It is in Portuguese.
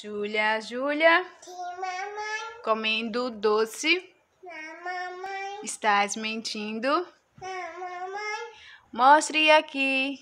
Júlia, Júlia. Comendo doce. Não, Estás mentindo? Não, Mostre aqui.